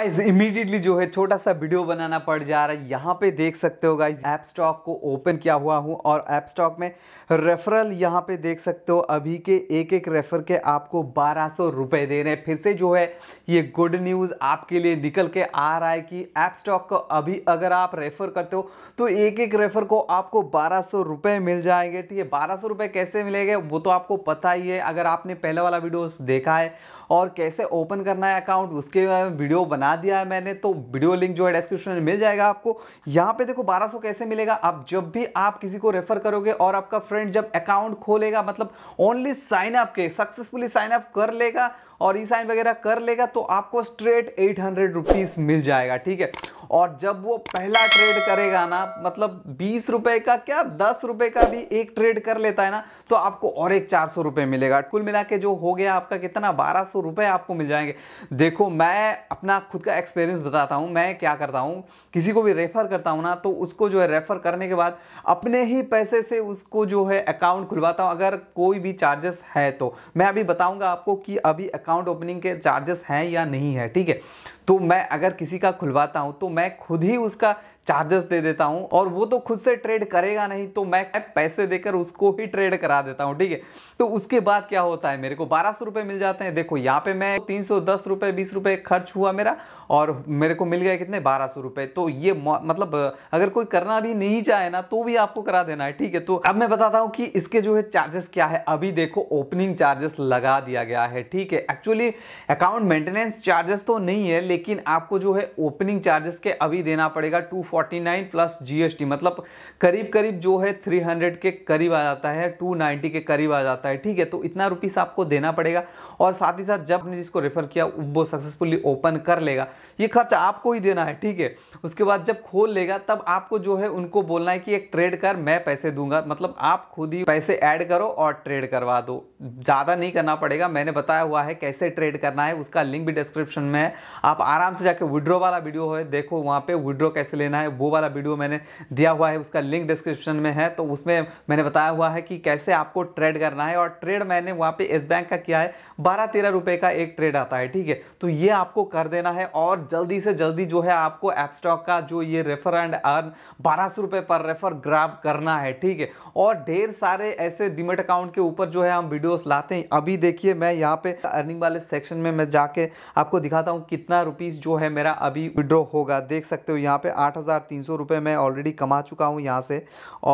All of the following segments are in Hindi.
गाइज इमीडिएटली जो है छोटा सा वीडियो बनाना पड़ जा रहा है यहाँ पे देख सकते हो गाइज ऐप स्टॉक को ओपन किया हुआ हूँ और ऐप स्टॉक में रेफरल यहाँ पे देख सकते हो अभी के एक एक रेफर के आपको बारह सौ रुपये दे रहे हैं फिर से जो है ये गुड न्यूज़ आपके लिए निकल के आ रहा है कि ऐप स्टॉक को अभी अगर आप रेफ़र करते हो तो एक एक रेफ़र को आपको बारह सौ रुपये मिल जाएंगे ठीक है बारह सौ रुपये कैसे मिलेंगे वो तो आपको पता ही है अगर आपने पहले वाला वीडियो देखा है और कैसे ओपन करना है अकाउंट उसके वीडियो बना बना दिया है मैंने तो वीडियो लिंक जो है डिस्क्रिप्शन में मिल जाएगा आपको यहाँ पे देखो 1200 कैसे मिलेगा आप जब भी आप किसी को रेफर करोगे और आपका फ्रेंड जब अकाउंट खोलेगा मतलब ओनली साइन अप के सक्सेसफुली साइन अप कर लेगा और ई साइन वगैरह कर लेगा तो आपको स्ट्रेट एट हंड्रेड मिल जाएगा ठीक है और जब वो पहला ट्रेड करेगा ना मतलब बीस रुपए का क्या दस रुपए का भी एक ट्रेड कर लेता है ना तो आपको और एक चार सौ रुपए मिलेगा कुल मिला के जो हो गया आपका कितना बारह सौ रुपए आपको मिल जाएंगे देखो मैं अपना खुद का एक्सपीरियंस बताता हूं मैं क्या करता हूँ किसी को भी रेफर करता हूं ना तो उसको जो है रेफर करने के बाद अपने ही पैसे से उसको जो है अकाउंट खुलवाता हूँ अगर कोई भी चार्जेस है तो मैं अभी बताऊंगा आपको कि अभी अकाउंट ओपनिंग के चार्जेस हैं या नहीं है ठीक है तो मैं अगर किसी का खुलवाता हूं तो मैं मैं खुद ही उसका चार्जेस दे देता हूँ और वो तो खुद से ट्रेड करेगा नहीं तो मैं पैसे देकर उसको ही ट्रेड करा देता हूं ठीक है तो उसके बाद क्या होता है मेरे को बारह सौ रुपए मिल जाते हैं देखो यहां पे मैं तीन सौ दस रुपए बीस रुपए खर्च हुआ मेरा और मेरे को मिल गया कितने बारह सौ रुपए तो ये मतलब अगर कोई करना भी नहीं चाहे ना तो भी आपको करा देना है ठीक है तो अब मैं बताता हूँ कि इसके जो है चार्जेस क्या है अभी देखो ओपनिंग चार्जेस लगा दिया गया है ठीक है एक्चुअली अकाउंट मेंटेनेंस चार्जेस तो नहीं है लेकिन आपको जो है ओपनिंग चार्जेस के अभी देना पड़ेगा टू 49 प्लस जीएसटी मतलब करीब करीब जो है 300 के करीब आ जाता है 290 के करीब आ जाता है ठीक है तो इतना रुपीस आपको देना पड़ेगा और साथ ही साथ जब आपने जिसको रेफर किया वो सक्सेसफुली ओपन कर लेगा ये खर्च आपको ही देना है ठीक है उसके बाद जब खोल लेगा तब आपको जो है उनको बोलना है कि एक ट्रेड कर मैं पैसे दूंगा मतलब आप खुद ही पैसे ऐड करो और ट्रेड करवा दो ज़्यादा नहीं करना पड़ेगा मैंने बताया हुआ है कैसे ट्रेड करना है उसका लिंक भी डिस्क्रिप्शन में है आप आराम से जाके विड्रो वाला वीडियो है देखो वहाँ पे विड्रो कैसे लेना है करना है वो वाला वीडियो मैंने दिया हुआ है उसका लिंक डिस्क्रिप्शन में है तो उसमें मैंने बताया हुआ है कि कैसे आपको ट्रेड करना है और ट्रेड मैंने वहाँ पे एस बैंक का किया है बारह तेरह रुपये का एक ट्रेड आता है ठीक है तो ये आपको कर देना है और जल्दी से जल्दी जो है आपको एपस्टॉक का जो ये रेफर एंड अर्न बारह सौ पर रेफर ग्राफ करना है ठीक है और ढेर सारे ऐसे डिमेट अकाउंट के ऊपर जो है हम वीडियोस लाते हैं अभी देखिए मैं यहाँ पे अर्निंग वाले सेक्शन में मैं जाके आपको दिखाता हूँ कितना रुपीस जो है मेरा अभी विड्रॉ होगा देख सकते हो यहाँ पे आठ हज़ार तीन सौ रुपये मैं ऑलरेडी कमा चुका हूँ यहाँ से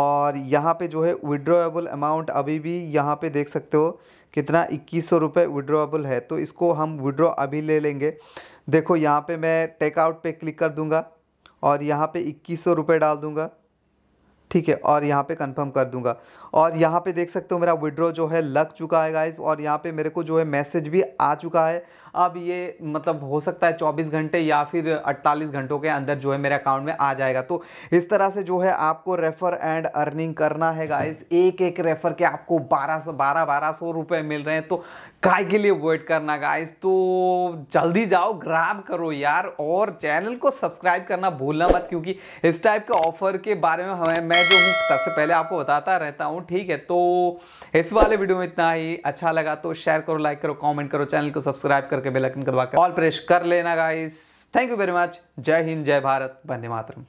और यहाँ पे जो है विड्रोएबल अमाउंट अभी भी यहाँ पे देख सकते हो कितना इक्कीस सौ रुपये विड्रोएबल है तो इसको हम विड्रो अभी ले लेंगे देखो यहाँ पे मैं टेकआउट पे क्लिक कर दूँगा और यहाँ पे इक्कीस सौ रुपये डाल दूँगा ठीक है और यहाँ पे कंफर्म कर दूंगा और यहाँ पे देख सकते हो मेरा विड्रॉ जो है लग चुका है गाइज और यहाँ पे मेरे को जो है मैसेज भी आ चुका है अब ये मतलब हो सकता है 24 घंटे या फिर 48 घंटों के अंदर जो है मेरे अकाउंट में आ जाएगा तो इस तरह से जो है आपको रेफ़र एंड अर्निंग करना है गाइज एक एक रेफ़र के आपको बारह सौ बारह बारह सौ मिल रहे हैं तो काय के लिए वेट करना गाइज तो जल्दी जाओ ग्राम करो यार और चैनल को सब्सक्राइब करना भूलना मत क्योंकि इस टाइप के ऑफर के बारे में हमें मैं जो हूँ सबसे पहले आपको बताता रहता हूँ ठीक है तो इस वाले वीडियो में इतना ही अच्छा लगा तो शेयर करो लाइक करो कॉमेंट करो चैनल को सब्सक्राइब करके बेलकन करवा कर ऑल प्रेस कर लेना guys thank you very much जय हिंद जय भारत बंदे मातरम